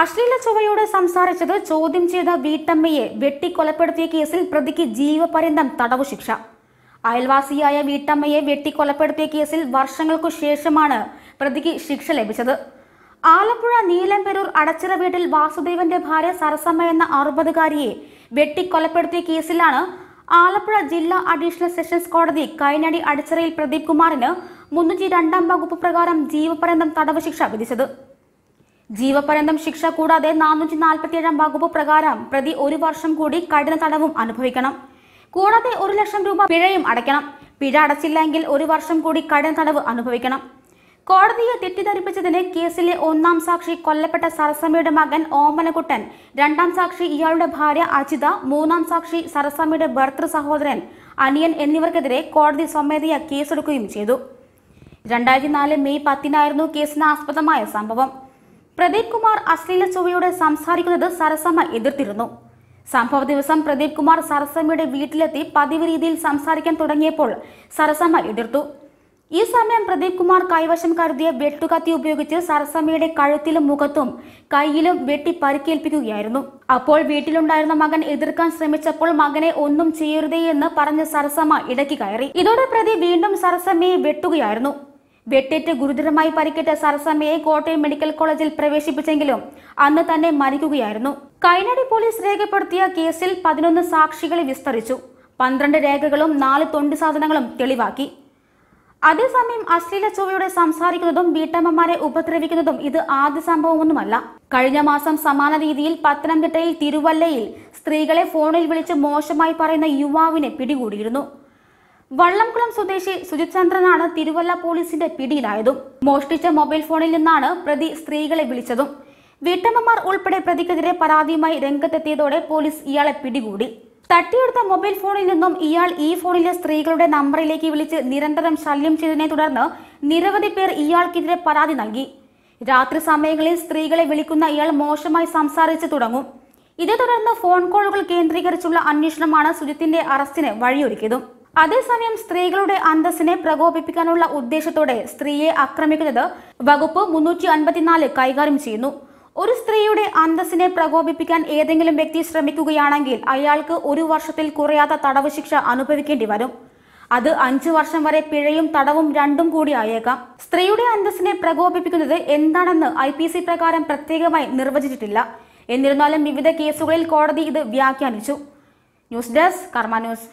അശ്ലീല ചൊവ്വയോട് സംസാരിച്ചത് ചോദ്യം ചെയ്ത വീട്ടമ്മയെ വെട്ടിക്കൊലപ്പെടുത്തിയ കേസിൽ പ്രതിക്ക് ജീവപര്യന്തം തടവു ശിക്ഷ അയൽവാസിയായ വീട്ടമ്മയെ വെട്ടിക്കൊലപ്പെടുത്തിയ കേസിൽ വർഷങ്ങൾക്കു ശേഷമാണ് പ്രതിക്ക് ശിക്ഷ ലഭിച്ചത് ആലപ്പുഴ നീലംപെരൂർ അടച്ചിറ വീട്ടിൽ വാസുദേവന്റെ ഭാര്യ സരസമ്മ എന്ന അറുപതുകാരിയെ വെട്ടിക്കൊലപ്പെടുത്തിയ കേസിലാണ് ആലപ്പുഴ ജില്ലാ അഡീഷണൽ സെഷൻസ് കോടതി കൈനടി അടച്ചിറയിൽ പ്രദീപ് കുമാറിന് മുന്നൂറ്റി രണ്ടാം വകുപ്പ് പ്രകാരം ജീവപര്യന്തം തടവ് ശിക്ഷ വിധിച്ചത് ജീവപര്യന്തം ശിക്ഷ കൂടാതെ നാനൂറ്റി നാൽപ്പത്തിയേഴാം വകുപ്പ് പ്രകാരം പ്രതി ഒരു വർഷം കൂടി കഠിന തടവും അനുഭവിക്കണം കൂടാതെ ഒരു ലക്ഷം രൂപ പിഴയും അടയ്ക്കണം പിഴ അടച്ചില്ലെങ്കിൽ ഒരു വർഷം കൂടി കഠിന തടവ് അനുഭവിക്കണം കോടതിയെ തെറ്റിദ്ധരിപ്പിച്ചതിന് കേസിലെ ഒന്നാം സാക്ഷി കൊല്ലപ്പെട്ട സരസമ്മയുടെ മകൻ ഓമനക്കുട്ടൻ രണ്ടാം സാക്ഷി ഇയാളുടെ ഭാര്യ അജിത മൂന്നാം സാക്ഷി സരസമ്മയുടെ ഭർത്തൃ സഹോദരൻ അനിയൻ എന്നിവർക്കെതിരെ കോടതി സ്വമേധയ കേസെടുക്കുകയും ചെയ്തു രണ്ടായിരത്തി നാല് മെയ് പത്തിനായിരുന്നു കേസിന് ആസ്പദമായ സംഭവം പ്രദീപ് കുമാർ അശ്ലീല ചൊവ്വയോട് സംസാരിക്കുന്നത് സരസമ്മ എതിർത്തിരുന്നു സംഭവ ദിവസം പ്രദീപ് കുമാർ സരസമ്മയുടെ വീട്ടിലെത്തി പതിവ് രീതിയിൽ സംസാരിക്കാൻ തുടങ്ങിയപ്പോൾ സരസമ്മ എതിർത്തു ഈ സമയം പ്രദീപ് കുമാർ കൈവശം കരുതിയ വെട്ടുകത്തി ഉപയോഗിച്ച് സരസമ്മയുടെ കഴുത്തിലും മുഖത്തും കൈയിലും വെട്ടി പരിക്കേൽപ്പിക്കുകയായിരുന്നു അപ്പോൾ വീട്ടിലുണ്ടായിരുന്ന മകൻ എതിർക്കാൻ ശ്രമിച്ചപ്പോൾ മകനെ ഒന്നും ചെയ്യരുതേ എന്ന് പറഞ്ഞ് സരസമ്മ ഇടയ്ക്ക് കയറി ഇതോടെ പ്രതി വീണ്ടും സരസമ്മയെ വെട്ടുകയായിരുന്നു വെട്ടേറ്റ് ഗുരുതരമായി പരിക്കേറ്റ സരസമ്മയെ കോട്ടയം മെഡിക്കൽ കോളേജിൽ പ്രവേശിപ്പിച്ചെങ്കിലും അന്ന് തന്നെ മരിക്കുകയായിരുന്നു കൈനടി പോലീസ് രേഖപ്പെടുത്തിയ കേസിൽ പതിനൊന്ന് സാക്ഷികളെ വിസ്തരിച്ചു പന്ത്രണ്ട് രേഖകളും നാല് തൊണ്ടി സാധനങ്ങളും തെളിവാക്കി അതേസമയം അശ്ലീല ചൊവ്വയുടെ സംസാരിക്കുന്നതും വീട്ടമ്മമാരെ ഉപദ്രവിക്കുന്നതും ഇത് ആദ്യ സംഭവമൊന്നുമല്ല കഴിഞ്ഞ മാസം സമാന രീതിയിൽ പത്തനംതിട്ടയിൽ തിരുവല്ലയിൽ സ്ത്രീകളെ ഫോണിൽ വിളിച്ച് മോശമായി പറയുന്ന യുവാവിനെ പിടികൂടിയിരുന്നു വള്ളംകുളം സ്വദേശി ചന്ദ്രനാണ് തിരുവല്ല പോലീസിന്റെ പിടിയിലായതും മോഷ്ടിച്ച മൊബൈൽ ഫോണിൽ നിന്നാണ് പ്രതി സ്ത്രീകളെ വിളിച്ചതും വീട്ടമ്മമാർ ഉൾപ്പെടെ പ്രതിക്കെതിരെ പരാതിയുമായി രംഗത്തെത്തിയതോടെ പോലീസ് ഇയാളെ പിടികൂടി തട്ടിയെടുത്ത മൊബൈൽ ഫോണിൽ നിന്നും ഇയാൾ ഈ ഫോണിലെ സ്ത്രീകളുടെ നമ്പറിലേക്ക് വിളിച്ച് നിരന്തരം ശല്യം ചെയ്തതിനെ തുടർന്ന് നിരവധി പേർ ഇയാൾക്കെതിരെ പരാതി നൽകി രാത്രി സമയങ്ങളിൽ സ്ത്രീകളെ വിളിക്കുന്ന ഇയാൾ മോശമായി സംസാരിച്ചു തുടങ്ങും ഇതേ തുടർന്ന് ഫോൺ കോളുകൾ കേന്ദ്രീകരിച്ചുള്ള അന്വേഷണമാണ് സുജിത്തിന്റെ അറസ്റ്റിന് വഴിയൊരുക്കിയതും അതേസമയം സ്ത്രീകളുടെ അന്തസ്സിനെ പ്രകോപിപ്പിക്കാനുള്ള ഉദ്ദേശത്തോടെ സ്ത്രീയെ ആക്രമിക്കുന്നത് വകുപ്പ് മുന്നൂറ്റി അൻപത്തിനാല് കൈകാര്യം ചെയ്യുന്നു ഒരു സ്ത്രീയുടെ അന്തസ്സിനെ പ്രകോപിപ്പിക്കാൻ ഏതെങ്കിലും വ്യക്തി ശ്രമിക്കുകയാണെങ്കിൽ അയാൾക്ക് ഒരു വർഷത്തിൽ കുറയാത്ത തടവ് ശിക്ഷ അനുഭവിക്കേണ്ടി വരും അത് അഞ്ചു വർഷം വരെ പിഴയും തടവും രണ്ടും കൂടി ആയേക്കാം സ്ത്രീയുടെ അന്തസ്സിനെ പ്രകോപിപ്പിക്കുന്നത് എന്താണെന്ന് ഐ പി സി പ്രകാരം പ്രത്യേകമായി നിർവചിച്ചിട്ടില്ല എന്നിരുന്നാലും വിവിധ കേസുകളിൽ കോടതി ഇത് വ്യാഖ്യാനിച്ചു ന്യൂസ് ഡെസ്ക് കർമ്മ ന്യൂസ്